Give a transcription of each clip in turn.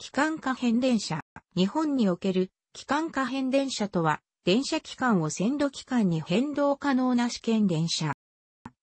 機関可変電車。日本における機関可変電車とは、電車機関を線路機関に変動可能な試験電車。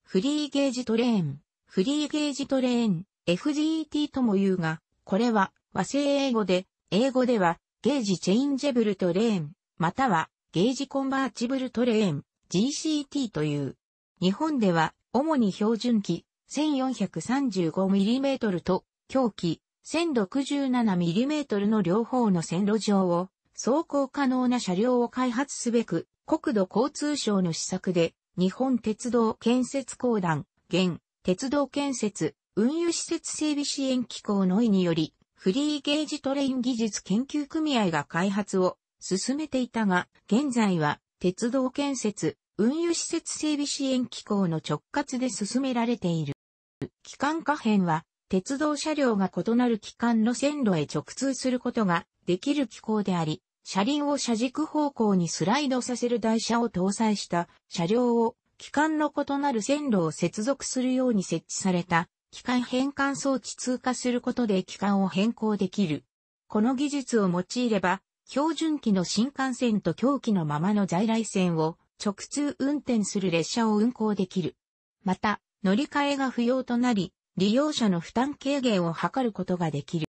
フリーゲージトレーン。フリーゲージトレーン、FGT とも言うが、これは和製英語で、英語ではゲージチェインジェブルトレーン、またはゲージコンバーチブルトレーン、GCT という。日本では主に標準機 1435mm と狂気 1067mm の両方の線路上を走行可能な車両を開発すべく、国土交通省の施策で、日本鉄道建設公団、現、鉄道建設、運輸施設整備支援機構の意により、フリーゲージトレイン技術研究組合が開発を進めていたが、現在は鉄道建設、運輸施設整備支援機構の直轄で進められている。機関可変は鉄道車両が異なる機関の線路へ直通することができる機構であり、車輪を車軸方向にスライドさせる台車を搭載した車両を機関の異なる線路を接続するように設置された機関変換装置通過することで機関を変更できる。この技術を用いれば、標準機の新幹線と狂気のままの在来線を直通運転する列車を運行できる。また、乗り換えが不要となり、利用者の負担軽減を図ることができる。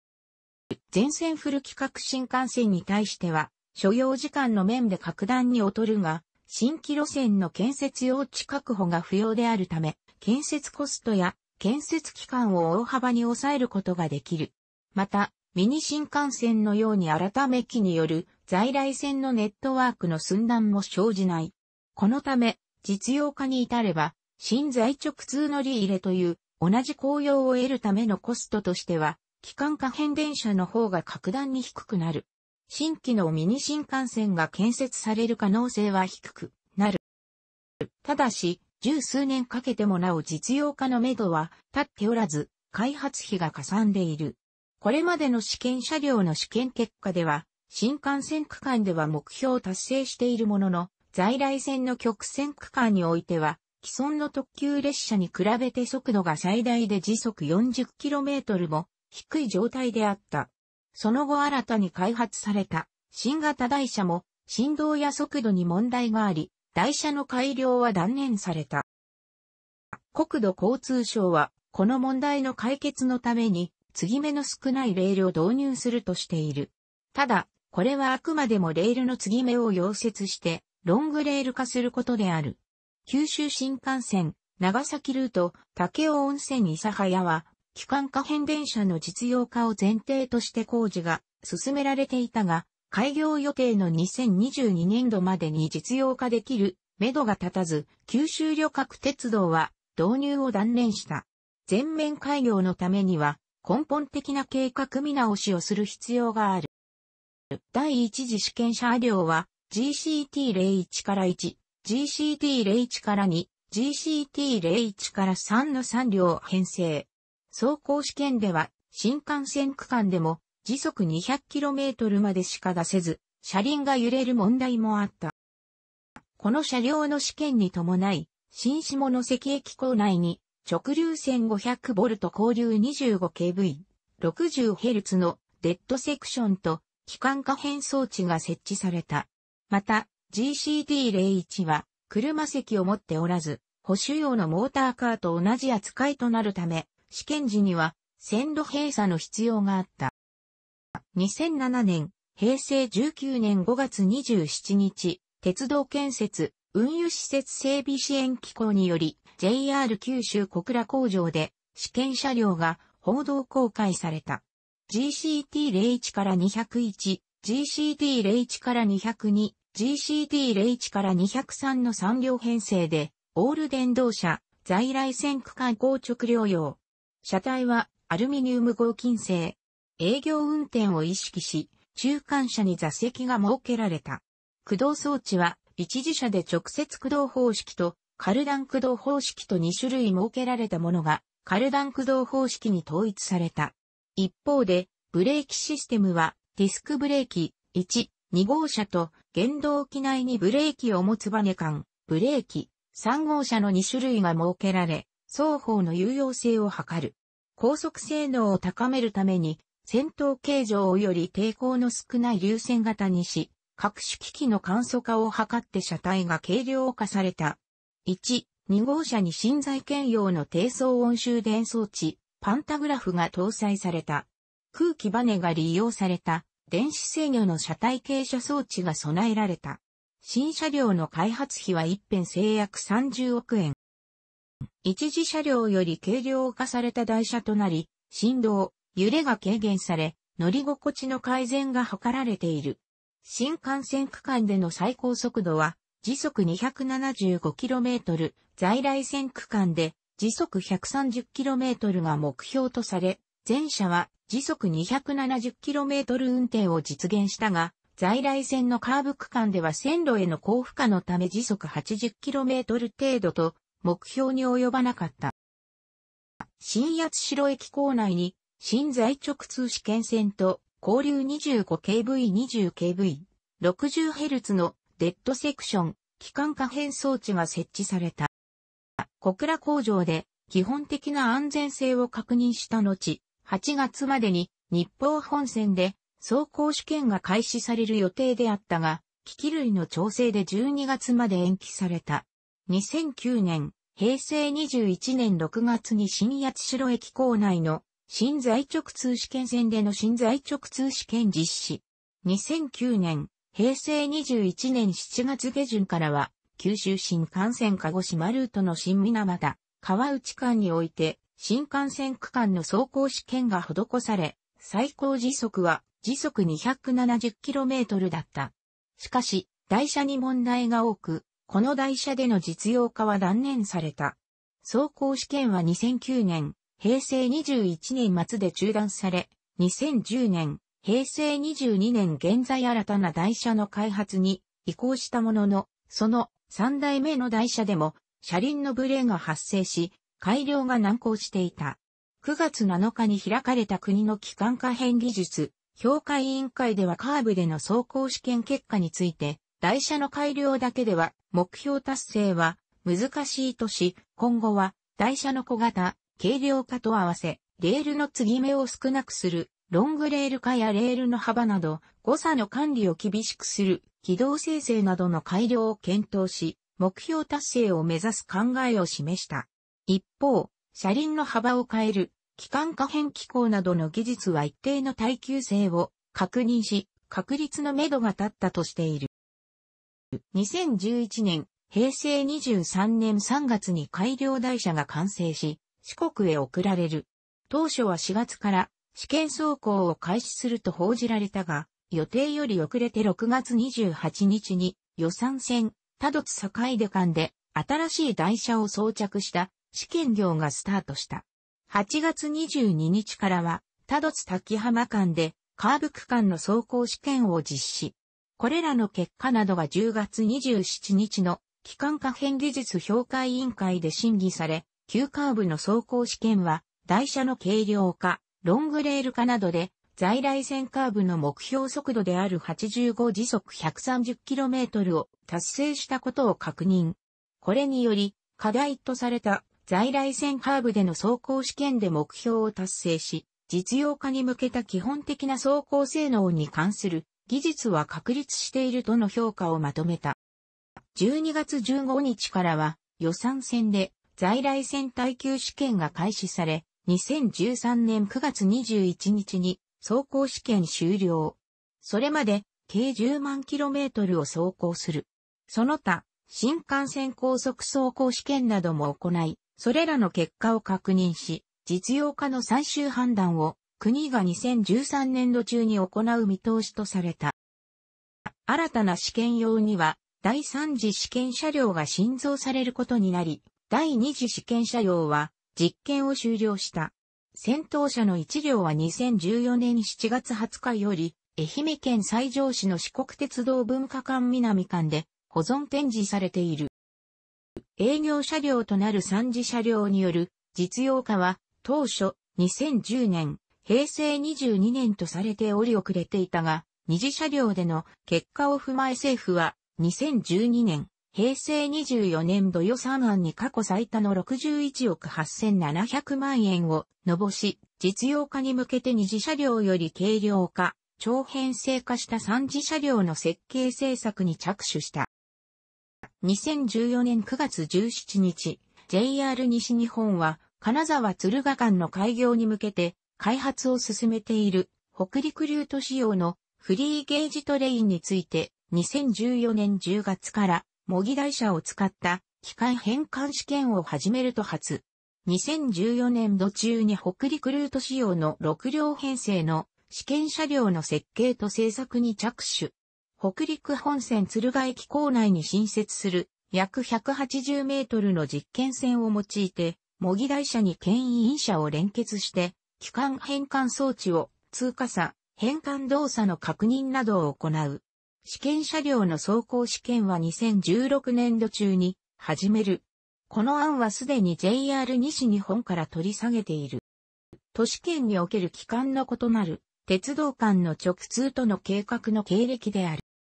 全線フル規格新幹線に対しては、所要時間の面で格段に劣るが、新規路線の建設用地確保が不要であるため、建設コストや建設期間を大幅に抑えることができる。また、ミニ新幹線のように改め機による在来線のネットワークの寸断も生じない。このため、実用化に至れば、新在直通乗り入れという同じ紅葉を得るためのコストとしては、機関可変電車の方が格段に低くなる。新規のミニ新幹線が建設される可能性は低くなる。ただし、十数年かけてもなお実用化のめどは立っておらず、開発費がかさんでいる。これまでの試験車両の試験結果では、新幹線区間では目標を達成しているものの、在来線の曲線区間においては、既存の特急列車に比べて速度が最大で時速 40km も低い状態であった。その後新たに開発された新型台車も振動や速度に問題があり、台車の改良は断念された。国土交通省は、この問題の解決のために、継ぎ目の少ないレールを導入するとしている。ただ、これはあくまでもレールの継ぎ目を溶接して、ロングレール化することである。九州新幹線、長崎ルート、武雄温泉諫早は、機関可変電車の実用化を前提として工事が進められていたが、開業予定の2022年度までに実用化できる、目処が立たず、九州旅客鉄道は導入を断念した。全面開業のためには、根本的な計画見直しをする必要がある。第一次試験車両は GCT01 から1、GCT01 から2、GCT01 から3の3両編成。走行試験では、新幹線区間でも時速 200km までしか出せず、車輪が揺れる問題もあった。この車両の試験に伴い、新下関駅構内に直流線 500V 交流 25kV60Hz のデッドセクションと機関可変装置が設置された。また、GCT01 は車席を持っておらず、保守用のモーターカーと同じ扱いとなるため、試験時には線路閉鎖の必要があった。2007年、平成19年5月27日、鉄道建設、運輸施設整備支援機構により、JR 九州小倉工場で試験車両が報道公開された。GCT01 から201、GCT01 から202、GCT01 から203の3両編成で、オール電動車、在来線区間硬直両用。車体はアルミニウム合金製。営業運転を意識し、中間車に座席が設けられた。駆動装置は、一時車で直接駆動方式と、カルダン駆動方式と2種類設けられたものが、カルダン駆動方式に統一された。一方で、ブレーキシステムは、ディスクブレーキ、1、2号車と原動機内にブレーキを持つバネ管、ブレーキ、3号車の2種類が設けられ、双方の有用性を図る。高速性能を高めるために、戦闘形状より抵抗の少ない流線型にし、各種機器の簡素化を図って車体が軽量化された。1、2号車に新材兼用の低層音集電装置、パンタグラフが搭載された。空気バネが利用された電子制御の車体傾斜装置が備えられた。新車両の開発費は一辺制約30億円。一次車両より軽量化された台車となり、振動、揺れが軽減され、乗り心地の改善が図られている。新幹線区間での最高速度は時速 275km、在来線区間で時速 130km が目標とされ、全車は時速 270km 運転を実現したが、在来線のカーブ区間では線路への高負荷のため時速 80km 程度と目標に及ばなかった。新八代駅構内に新在直通試験線と交流 25kV20kV、60Hz のデッドセクション、機関可変装置が設置された。小倉工場で基本的な安全性を確認した後、8月までに日報本線で走行試験が開始される予定であったが、機器類の調整で12月まで延期された。2009年、平成21年6月に新八代駅構内の新在直通試験線での新在直通試験実施。2009年、平成21年7月下旬からは、九州新幹線鹿児島ルートの新水俣、川内間において、新幹線区間の走行試験が施され、最高時速は時速 270km だった。しかし、台車に問題が多く、この台車での実用化は断念された。走行試験は2009年、平成21年末で中断され、2010年、平成22年現在新たな台車の開発に移行したものの、その3代目の台車でも車輪のブレが発生し、改良が難航していた。9月7日に開かれた国の機関可変技術、評価委員会ではカーブでの走行試験結果について、台車の改良だけでは目標達成は難しいとし、今後は台車の小型、軽量化と合わせ、レールの継ぎ目を少なくする、ロングレール化やレールの幅など、誤差の管理を厳しくする、軌道生成などの改良を検討し、目標達成を目指す考えを示した。一方、車輪の幅を変える、機関可変機構などの技術は一定の耐久性を確認し、確率の目処が立ったとしている。2011年、平成23年3月に改良台車が完成し、四国へ送られる。当初は4月から試験走行を開始すると報じられたが、予定より遅れて6月28日に予算線、多度津境出間で新しい台車を装着した試験業がスタートした。8月22日からは、多度津滝浜間で、カーブ区間の走行試験を実施。これらの結果などが10月27日の機関可変技術評価委員会で審議され、急カーブの走行試験は、台車の軽量化、ロングレール化などで、在来線カーブの目標速度である85時速 130km を達成したことを確認。これにより、課題とされた在来線カーブでの走行試験で目標を達成し、実用化に向けた基本的な走行性能に関する技術は確立しているとの評価をまとめた。12月15日からは予算線で在来線耐久試験が開始され、2013年9月21日に走行試験終了。それまで計10万キロメートルを走行する。その他、新幹線高速走行試験なども行い、それらの結果を確認し、実用化の最終判断を国が2013年度中に行う見通しとされた。新たな試験用には、第3次試験車両が新造されることになり、第2次試験車両は実験を終了した。戦闘車の1両は2014年7月20日より、愛媛県西条市の四国鉄道文化館南館で保存展示されている。営業車両となる3次車両による実用化は当初2010年、平成22年とされており遅れていたが、2次車両での結果を踏まえ政府は2012年、平成24年度予算案に過去最多の61億8700万円を伸ばし、実用化に向けて二次車両より軽量化、長編成化した三次車両の設計政策に着手した。2014年9月17日、JR 西日本は、金沢敦賀間の開業に向けて、開発を進めている、北陸ルート仕様のフリーゲージトレインについて、2014年10月から、模擬台車を使った機関変換試験を始めると発。2014年度中に北陸ルート仕様の6両編成の試験車両の設計と製作に着手。北陸本線敦賀駅構内に新設する約180メートルの実験線を用いて、模擬台車に牽引車を連結して、機関変換装置を通過さ変換動作の確認などを行う。試験車両の走行試験は2016年度中に始める。この案はすでに JR 西日本から取り下げている。都市圏における機関の異なる鉄道間の直通との計画の経歴である。